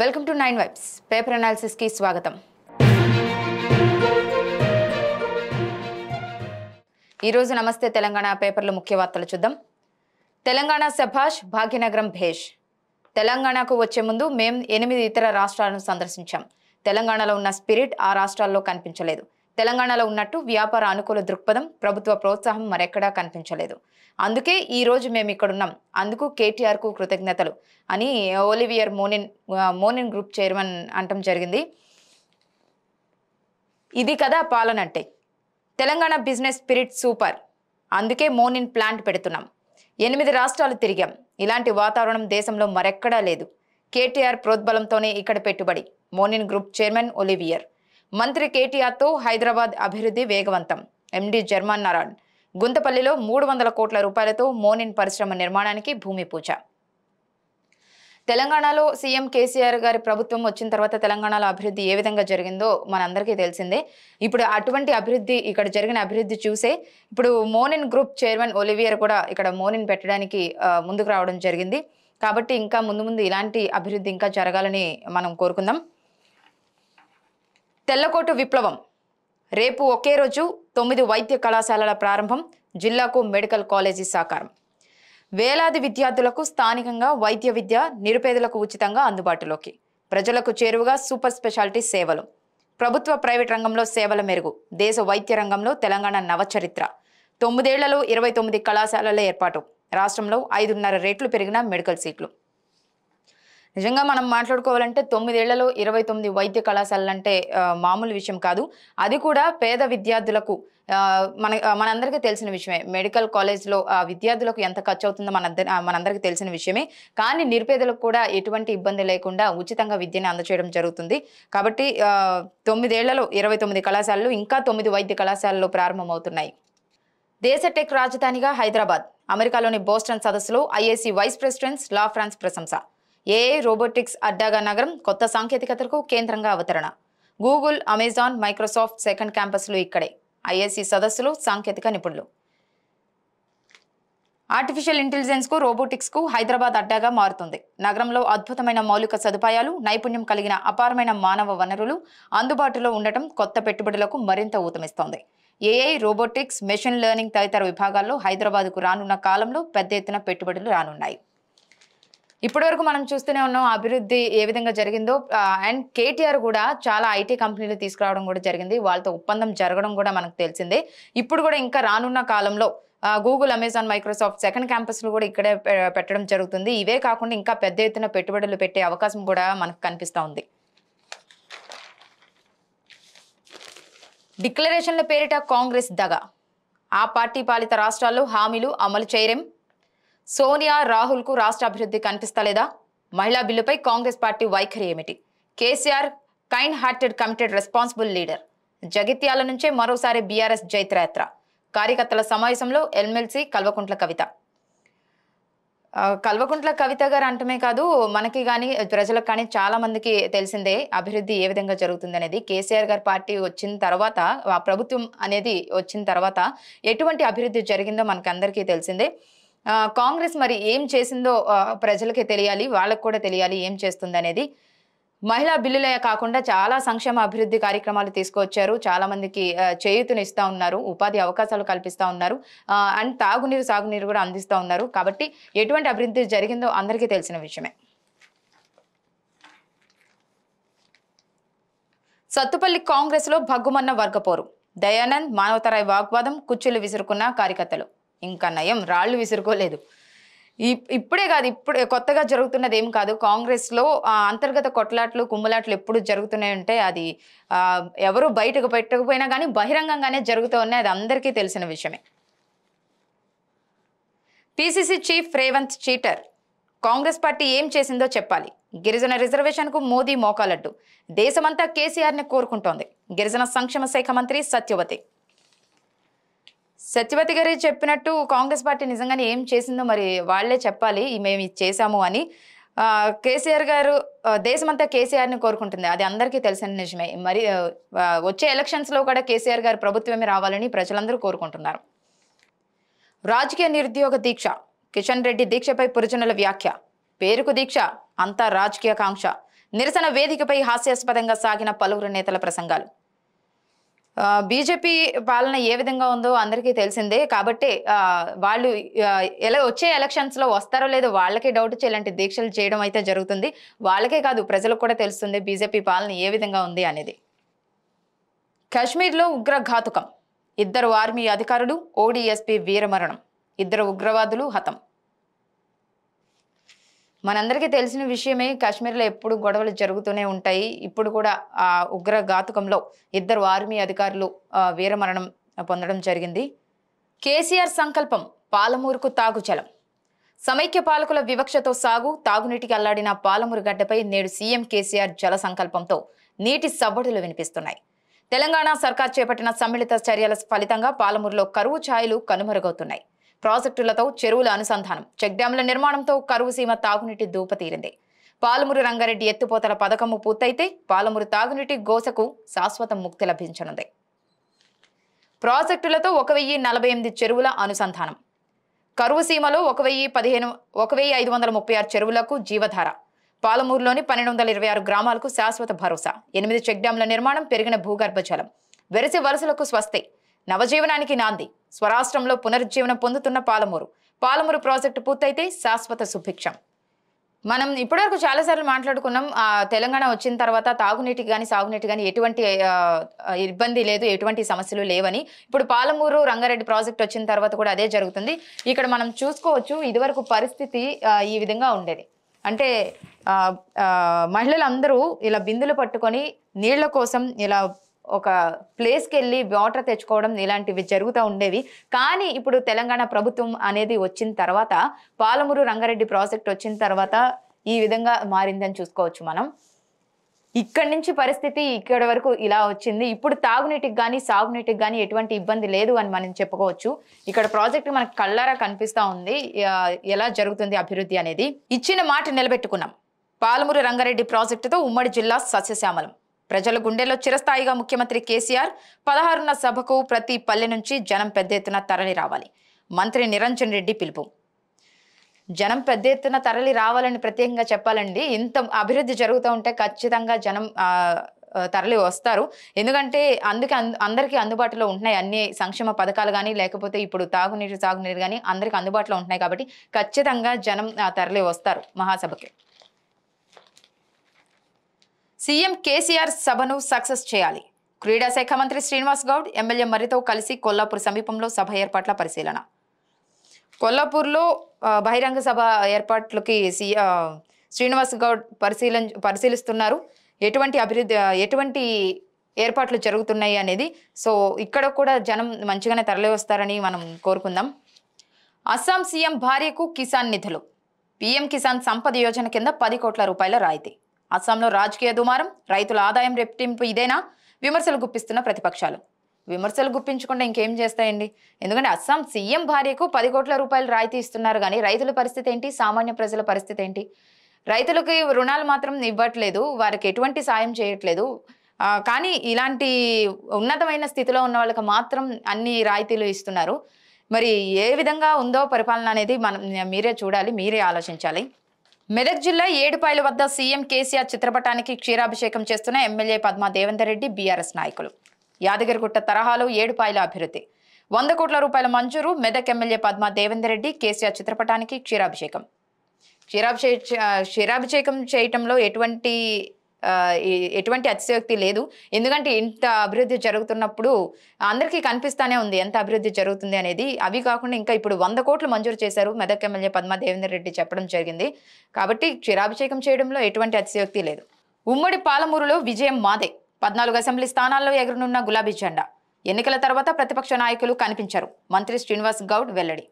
welcome to nine vibes paper అనాలిసిస్కి స్వాగతం ఈరోజు నమస్తే తెలంగాణ పేపర్లో ముఖ్య వార్తలు చూద్దాం తెలంగాణ సభాష్ భాగ్యనగరం భేష్ తెలంగాణకు వచ్చే ముందు మేము ఎనిమిది ఇతర రాష్ట్రాలను సందర్శించాం తెలంగాణలో ఉన్న స్పిరిట్ ఆ రాష్ట్రాల్లో కనిపించలేదు తెలంగాణలో ఉన్నట్టు వ్యాపార అనుకూల దృక్పథం ప్రభుత్వ ప్రోత్సాహం మరెక్కడా కనిపించలేదు అందుకే ఈ రోజు మేము ఇక్కడున్నాం అందుకు కేటీఆర్కు కృతజ్ఞతలు అని Olivier Monin Monin group chairman అంటం జరిగింది ఇది కదా పాలన అంటే తెలంగాణ బిజినెస్ స్పిరిట్ సూపర్ అందుకే మోనిన్ ప్లాంట్ పెడుతున్నాం ఎనిమిది రాష్ట్రాలు తిరిగాం ఇలాంటి వాతావరణం దేశంలో మరెక్కడా లేదు కేటీఆర్ ప్రోద్బలంతోనే ఇక్కడ పెట్టుబడి మోనిన్ గ్రూప్ చైర్మన్ ఒలివియర్ మంత్రి కేటీఆర్తో హైదరాబాద్ అభివృద్ధి వేగవంతం ఎండీ జర్మన్ నారాయణ్ గుంతపల్లిలో మూడు వందల కోట్ల రూపాయలతో మోనిన్ పరిశ్రమ నిర్మాణానికి భూమి పూజ తెలంగాణలో సీఎం కేసీఆర్ గారి ప్రభుత్వం వచ్చిన తర్వాత తెలంగాణలో అభివృద్ధి ఏ విధంగా జరిగిందో మనందరికీ తెలిసిందే ఇప్పుడు అటువంటి అభివృద్ధి ఇక్కడ జరిగిన అభివృద్ధి చూసే ఇప్పుడు మోనిన్ గ్రూప్ చైర్మన్ ఒలివియర్ కూడా ఇక్కడ మోనిన్ పెట్టడానికి ముందుకు రావడం జరిగింది కాబట్టి ఇంకా ముందు ముందు ఇలాంటి అభివృద్ధి ఇంకా జరగాలని మనం కోరుకుందాం తెల్లకోటు విప్లవం రేపు ఒకే రోజు తొమ్మిది వైద్య కళాశాలల ప్రారంభం జిల్లాకు మెడికల్ కాలేజీ సాకారం వేలాది విద్యార్థులకు స్థానికంగా వైద్య విద్య నిరుపేదలకు ఉచితంగా అందుబాటులోకి ప్రజలకు చేరువగా సూపర్ స్పెషాలిటీ సేవలు ప్రభుత్వ ప్రైవేట్ రంగంలో సేవల మెరుగు దేశ వైద్య రంగంలో తెలంగాణ నవచరిత్ర తొమ్మిదేళ్లలో ఇరవై తొమ్మిది కళాశాలల ఏర్పాటు రాష్ట్రంలో ఐదున్నర రేట్లు పెరిగిన మెడికల్ సీట్లు నిజంగా మనం మాట్లాడుకోవాలంటే తొమ్మిదేళ్లలో ఇరవై తొమ్మిది వైద్య కళాశాలలంటే మామూలు విషయం కాదు అది కూడా పేద విద్యార్థులకు మన మనందరికీ తెలిసిన విషయమే మెడికల్ కాలేజ్లో ఆ విద్యార్థులకు ఎంత ఖర్చు అవుతుందో మన మనందరికీ తెలిసిన విషయమే కానీ నిరుపేదలకు కూడా ఎటువంటి ఇబ్బంది లేకుండా ఉచితంగా విద్యను అందచేయడం జరుగుతుంది కాబట్టి తొమ్మిదేళ్లలో ఇరవై తొమ్మిది కళాశాలలు ఇంకా తొమ్మిది వైద్య కళాశాలలో ప్రారంభమవుతున్నాయి దేశ టెక్ రాజధానిగా హైదరాబాద్ అమెరికాలోని బోస్టన్ సదస్సులో IAC vice presidents La France ప్రశంస ఏఐ రోబోటిక్స్ అడ్డాగా నగరం కొత్త సాంకేతికతలకు కేంద్రంగా అవతరణ గూగుల్ అమెజాన్ మైక్రోసాఫ్ట్ సెకండ్ క్యాంపస్లు ఇక్కడే ఐఎస్సి సదస్సులు సాంకేతిక నిపుణులు ఆర్టిఫిషియల్ ఇంటెలిజెన్స్కు రోబోటిక్స్కు హైదరాబాద్ అడ్డాగా మారుతుంది నగరంలో అద్భుతమైన మౌలిక సదుపాయాలు నైపుణ్యం కలిగిన అపారమైన మానవ వనరులు అందుబాటులో ఉండటం కొత్త పెట్టుబడులకు మరింత ఊతమిస్తోంది ఏఐ రోబోటిక్స్ మెషిన్ లెర్నింగ్ తదితర విభాగాల్లో హైదరాబాద్కు రానున్న కాలంలో పెద్ద ఎత్తున పెట్టుబడులు రానున్నాయి ఇప్పటి వరకు మనం చూస్తూనే ఉన్నాం అభివృద్ధి ఏ విధంగా జరిగిందో అండ్ కేటీఆర్ కూడా చాలా ఐటీ కంపెనీలు తీసుకురావడం కూడా జరిగింది వాళ్ళతో ఒప్పందం జరగడం కూడా మనకు తెలిసిందే ఇప్పుడు కూడా ఇంకా రానున్న కాలంలో గూగుల్ అమెజాన్ మైక్రోసాఫ్ట్ సెకండ్ క్యాంపస్లు కూడా ఇక్కడే పెట్టడం జరుగుతుంది ఇవే కాకుండా ఇంకా పెద్ద ఎత్తున పెట్టుబడులు పెట్టే అవకాశం కూడా మనకు కనిపిస్తూ ఉంది డిక్లరేషన్ల పేరిట కాంగ్రెస్ దగ ఆ పార్టీ పాలిత రాష్ట్రాల్లో హామీలు అమలు చేయరేం సోనియా రాహుల్కు రాష్ట్ర అభివృద్ధి కనిపిస్తలేదా మహిళా బిల్లుపై కాంగ్రెస్ పార్టీ వైఖరి ఏమిటి KCR kind hearted committed responsible leader Jagtial నుంచే మరోసారి బీఆర్ఎస్ జైత్రయాత్ర కార్యకర్తల సమావేశంలో ఎల్మెల్సీ కల్వకుంట్ల కవిత కల్వకుంట్ల కవిత గారు అంటమే కాదు మనకి కానీ ప్రజలకు కానీ చాలా మందికి తెలిసిందే అభివృద్ధి ఏ విధంగా జరుగుతుంది అనేది కేసీఆర్ గారి పార్టీ వచ్చిన తర్వాత ఆ ప్రభుత్వం అనేది వచ్చిన తర్వాత ఎటువంటి అభివృద్ధి జరిగిందో మనకందరికీ తెలిసిందే కాంగ్రెస్ మరి ఏం చేసిందో ప్రజలకి తెలియాలి వాళ్ళకు కూడా తెలియాలి ఏం చేస్తుంది అనేది మహిళా బిల్లులే కాకుండా చాలా సంక్షేమ అభివృద్ధి కార్యక్రమాలు తీసుకువచ్చారు చాలా మందికి చేయూతను ఇస్తూ ఉన్నారు ఉపాధి అవకాశాలు కల్పిస్తూ ఉన్నారు అండ్ తాగునీరు సాగునీరు కూడా అందిస్తూ ఉన్నారు కాబట్టి ఎటువంటి అభివృద్ధి జరిగిందో అందరికీ తెలిసిన విషయమే సత్తుపల్లి కాంగ్రెస్లో భగ్గుమన్న వర్గపోరు దయానంద్ మానవతరాయ్ వాగ్వాదం కుచ్చులు విసురుకున్న కార్యకర్తలు ఇంకా నయం రాళ్ళు విసురుకోలేదు ఇప్పుడే కాదు ఇప్పుడు కొత్తగా జరుగుతున్నది ఏం కాదు కాంగ్రెస్లో అంతర్గత కొట్లాట్లు కుమ్ములాట్లు ఎప్పుడు జరుగుతున్నాయి అంటే అది ఎవరు బయటకు పెట్టకపోయినా కానీ బహిరంగంగానే జరుగుతూ ఉన్నాయి అది అందరికీ తెలిసిన విషయమే PCC chief Revanth cheater Congress party ఏం చేసిందో చెప్పాలి గిరిజన రిజర్వేషన్కు మోదీ మోకాలడ్డు దేశమంతా కేసీఆర్ని కోరుకుంటోంది గిరిజన సంక్షేమ శాఖ మంత్రి సత్యవతి సత్యవతి గారు చెప్పినట్టు కాంగ్రెస్ పార్టీ నిజంగానే ఏం చేసిందో మరి వాళ్లే చెప్పాలి మేము ఇది చేశాము అని కేసీఆర్ గారు దేశమంతా కేసీఆర్ని కోరుకుంటుంది అది అందరికీ తెలిసిన నిజమే మరి వచ్చే ఎలక్షన్స్లో కూడా కేసీఆర్ గారు ప్రభుత్వమే రావాలని ప్రజలందరూ కోరుకుంటున్నారు రాజకీయ నిరుద్యోగ దీక్ష కిషన్ రెడ్డి దీక్షపై పురుజనుల వ్యాఖ్య పేరుకు దీక్ష అంతా రాజకీయ కాంక్ష నిరసన వేదికపై హాస్యాస్పదంగా సాగిన పలువురు నేతల ప్రసంగాలు బీజేపీ పాలన ఏ విధంగా ఉందో అందరికీ తెలిసిందే కాబట్టి వాళ్ళు ఎలా వచ్చే ఎలక్షన్స్లో వస్తారో లేదో వాళ్ళకే డౌట్ చేయాలంటే దీక్షలు చేయడం అయితే జరుగుతుంది వాళ్ళకే కాదు ప్రజలకు కూడా తెలుస్తుంది బీజేపీ పాలన ఏ విధంగా ఉంది అనేది కాశ్మీర్లో ఉగ్రఘాతుకం ఇద్దరు ఆర్మీ అధికారులు ఓడిఎస్పీ వీరమరణం ఇద్దరు ఉగ్రవాదులు హతం మనందరికీ తెలిసిన విషయమే కాశ్మీర్లో ఎప్పుడు గొడవలు జరుగుతూనే ఉంటాయి ఇప్పుడు కూడా ఆ ఉగ్ర ఘాతుకంలో ఇద్దరు ఆర్మీ అధికారులు వీరమరణం పొందడం జరిగింది కేసీఆర్ సంకల్పం పాలమూరుకు తాగుచలం సమైక్య పాలకుల వివక్షతో సాగు తాగునీటికి అల్లాడిన పాలమూరు గడ్డపై నేడు సీఎం కేసీఆర్ జల సంకల్పంతో నీటి సవ్వడులు వినిపిస్తున్నాయి తెలంగాణ సర్కార్ చేపట్టిన సమ్మిళిత చర్యల ఫలితంగా పాలమూరులో కరువు ఛాయలు కనుమరుగవుతున్నాయి ప్రాజెక్టులతో చెరువుల అనుసంధానం చెక్ నిర్మాణంతో కరువు సీమ తాగునీటి దూపతీరింది పాలమూరు రంగారెడ్డి ఎత్తిపోతల పథకము పూర్తయితే పాలమూరు తాగునీటి గోసకు శాశ్వత ముక్తి లభించనుంది ప్రాజెక్టులతో ఒక వెయ్యి నలభై ఎనిమిది చెరువుల అనుసంధానం కరువు సీమలో ఒక వెయ్యి పదిహేను ఒక వెయ్యి ఐదు వందల ముప్పై ఆరు చెరువులకు జీవధార పాలమూరులోని పన్నెండు వందల ఇరవై ఆరు గ్రామాలకు శాశ్వత భరోసా ఎనిమిది చెక్ నిర్మాణం పెరిగిన భూగర్భ జలం వెరసి వరుసలకు స్వస్తే నవజీవనానికి నాంది స్వరాష్ట్రంలో పునరుజ్జీవనం పొందుతున్న పాలమూరు పాలమూరు ప్రాజెక్టు పూర్తయితే శాశ్వత సుభిక్షం మనం ఇప్పటివరకు చాలాసార్లు మాట్లాడుకున్నాం తెలంగాణ వచ్చిన తర్వాత తాగునీటికి కానీ సాగునీటి కానీ ఎటువంటి ఇబ్బంది లేదు ఎటువంటి సమస్యలు లేవని ఇప్పుడు పాలమూరు రంగారెడ్డి ప్రాజెక్ట్ వచ్చిన తర్వాత కూడా అదే జరుగుతుంది ఇక్కడ మనం చూసుకోవచ్చు ఇదివరకు పరిస్థితి ఈ విధంగా ఉండేది అంటే మహిళలందరూ ఇలా బిందులు పట్టుకొని నీళ్ల కోసం ఇలా ఒక ప్లేస్కి వెళ్ళి వాటర్ తెచ్చుకోవడం ఇలాంటివి జరుగుతూ ఉండేవి కానీ ఇప్పుడు తెలంగాణ ప్రభుత్వం అనేది వచ్చిన తర్వాత పాలమూరు రంగారెడ్డి ప్రాజెక్ట్ వచ్చిన తర్వాత ఈ విధంగా మారిందని చూసుకోవచ్చు మనం ఇక్కడి నుంచి పరిస్థితి ఇక్కడ వరకు ఇలా వచ్చింది ఇప్పుడు తాగునీటికి కానీ సాగునీటికి కానీ ఎటువంటి ఇబ్బంది లేదు అని మనం చెప్పుకోవచ్చు ఇక్కడ ప్రాజెక్ట్ మనకు కళ్ళారా కనిపిస్తూ ఉంది ఎలా జరుగుతుంది అభివృద్ధి అనేది ఇచ్చిన మాట నిలబెట్టుకున్నాం పాలమూరు రంగారెడ్డి ప్రాజెక్టుతో ఉమ్మడి జిల్లా సస్యశ్యామలం ప్రజల గుండెల్లో చిరస్థాయిగా ముఖ్యమంత్రి కేసీఆర్ పదహారున్న సభకు ప్రతి పల్లె నుంచి జనం పెద్ద ఎత్తున తరలి రావాలి మంత్రి నిరంజన్ రెడ్డి పిలుపు జనం పెద్ద ఎత్తున తరలి రావాలని ప్రత్యేకంగా చెప్పాలండి ఇంత అభివృద్ధి జరుగుతూ ఉంటే ఖచ్చితంగా జనం తరలి వస్తారు ఎందుకంటే అందుకే అందరికీ అందుబాటులో ఉంటున్నాయి అన్ని సంక్షేమ పథకాలు కానీ లేకపోతే ఇప్పుడు తాగునీరు సాగునీరు కానీ అందరికీ అందుబాటులో ఉంటున్నాయి కాబట్టి ఖచ్చితంగా జనం తరలి వస్తారు మహాసభకి సీఎం కేసీఆర్ సభను సక్సెస్ చేయాలి క్రీడా శాఖ మంత్రి శ్రీనివాస్ గౌడ్ ఎమ్మెల్యే మరితో కలిసి కొల్లాపూర్ సమీపంలో సభ ఏర్పాట్ల పరిశీలన కొల్లాపూర్లో బహిరంగ సభ ఏర్పాట్లకి శ్రీనివాస్ గౌడ్ పరిశీలన పరిశీలిస్తున్నారు ఎటువంటి అభివృద్ధి ఎటువంటి ఏర్పాట్లు జరుగుతున్నాయి అనేది సో ఇక్కడ కూడా జనం మంచిగానే తరలివస్తారని మనం కోరుకుందాం అస్సాం సీఎం భార్యకు కిసాన్ నిధులు పీఎం కిసాన్ సంపద యోజన కింద పది కోట్ల రూపాయల రాయితీ అస్సాంలో రాజకీయ దుమారం రైతుల ఆదాయం రెప్పింపు ఇదేనా విమర్శలు గుప్పిస్తున్న ప్రతిపక్షాలు విమర్శలు గుప్పించకుండా ఇంకేం చేస్తాయండి ఎందుకంటే అస్సాం సీఎం భార్యకు పది కోట్ల రూపాయలు రాయితీ ఇస్తున్నారు కానీ రైతుల పరిస్థితి ఏంటి సామాన్య ప్రజల పరిస్థితి ఏంటి రైతులకి రుణాలు మాత్రం ఇవ్వట్లేదు వారికి ఎటువంటి సాయం చేయట్లేదు కానీ ఇలాంటి ఉన్నతమైన స్థితిలో ఉన్న వాళ్ళకి మాత్రం అన్ని రాయితీలు ఇస్తున్నారు మరి ఏ విధంగా ఉందో పరిపాలన అనేది మనం మీరే చూడాలి మీరే ఆలోచించాలి మెదక్ జిల్లా ఏడుపాయల వద్ద సీఎం కేసీఆర్ చిత్రపటానికి క్షీరాభిషేకం చేస్తున్న ఎమ్మెల్యే పద్మా దేవేందర్ రెడ్డి బీఆర్ఎస్ నాయకులు యాదగిరిగుట్ట తరహాలో ఏడుపాయల అభివృద్ధి వంద కోట్ల రూపాయల మంజూరు మెదక్ ఎమ్మెల్యే పద్మా దేవేందర్ రెడ్డి కేసీఆర్ చిత్రపటానికి క్షీరాభిషేకం క్షీరాభిషే క్షీరాభిషేకం చేయటంలో ఎటువంటి ఎటువంటి అతిశయోక్తి లేదు ఎందుకంటే ఇంత అభివృద్ధి జరుగుతున్నప్పుడు అందరికీ కనిపిస్తానే ఉంది ఎంత అభివృద్ధి జరుగుతుంది అనేది అవి కాకుండా ఇంకా ఇప్పుడు వంద కోట్లు మంజూరు చేశారు మెదక్ ఎమ్మెల్యే పద్మా దేవేందర్ రెడ్డి చెప్పడం జరిగింది కాబట్టి క్షీరాభిషేకం చేయడంలో ఎటువంటి అతిశయోక్తి లేదు ఉమ్మడి పాలమూరులో విజయం మాదే పద్నాలుగు అసెంబ్లీ స్థానాల్లో ఎగురనున్న గులాబీ జెండా ఎన్నికల తర్వాత ప్రతిపక్ష నాయకులు కనిపించారు మంత్రి శ్రీనివాస్ గౌడ్ వెల్లడి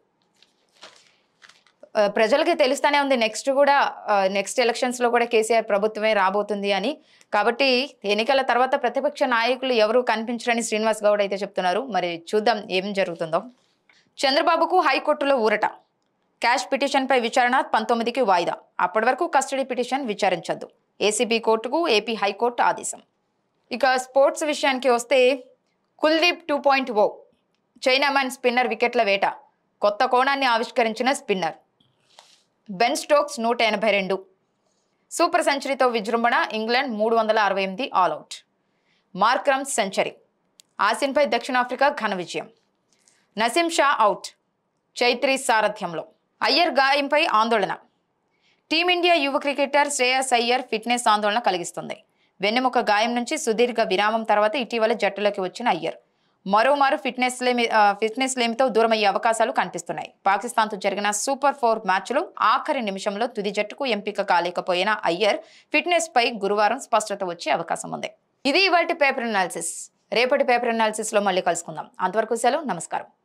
ప్రజలకి తెలుస్తూనే ఉంది నెక్స్ట్ కూడా నెక్స్ట్ ఎలక్షన్స్లో కూడా కేసీఆర్ ప్రభుత్వమే రాబోతుంది అని కాబట్టి ఎన్నికల తర్వాత ప్రతిపక్ష నాయకులు ఎవరు కనిపించరని శ్రీనివాస్ గౌడ్ అయితే చెప్తున్నారు మరి చూద్దాం ఏం జరుగుతుందో చంద్రబాబుకు హైకోర్టులో ఊరట క్యాష్ పిటిషన్పై విచారణ పంతొమ్మిదికి వాయిదా అప్పటి వరకు కస్టడీ పిటిషన్ విచారించద్దు ఏసీబీ కోర్టుకు ఏపీ హైకోర్టు ఆదేశం ఇక స్పోర్ట్స్ విషయానికి వస్తే Kuldeep two point O chinaman spinner వికెట్ల వేట కొత్త కోణాన్ని ఆవిష్కరించిన స్పిన్నర్ బెన్ స్టోక్స్ నూట ఎనభై రెండు సూపర్ సెంచరీతో విజృంభణ ఇంగ్లాండ్ మూడు వందల అరవై ఎనిమిది ఆల్అవుట్ మార్క్రమ్స్ సెంచరీ ఆసిన్పై దక్షిణాఫ్రికా ఘన విజయం నసీం షా అవుట్ చైత్రి సారథ్యంలో అయ్యర్ గాయంపై ఆందోళన టీమిండియా యువ క్రికెటర్ శ్రేయస్ అయ్యర్ ఫిట్నెస్ ఆందోళన కలిగిస్తుంది వెన్నెముక గాయం నుంచి సుదీర్ఘ విరామం తర్వాత ఇటీవల జట్టులోకి వచ్చిన అయ్యర్ మరోమారు ఫిట్నెస్ లేమి ఫిట్నెస్ లేమితో దూరమయ్యే అవకాశాలు కనిపిస్తున్నాయి పాకిస్తాన్తో జరిగిన సూపర్ ఫోర్ మ్యాచ్లు ఆఖరి నిమిషంలో తుది జట్టుకు ఎంపిక కాలేకపోయిన అయ్యర్ ఫిట్నెస్పై గురువారం స్పష్టత వచ్చే అవకాశం ఉంది ఇది ఇవాటి పేపర్ అనాలిసిస్ రేపటి పేపర్ అనాలిసిస్లో మళ్ళీ కలుసుకుందాం అంతవరకు సెలవు నమస్కారం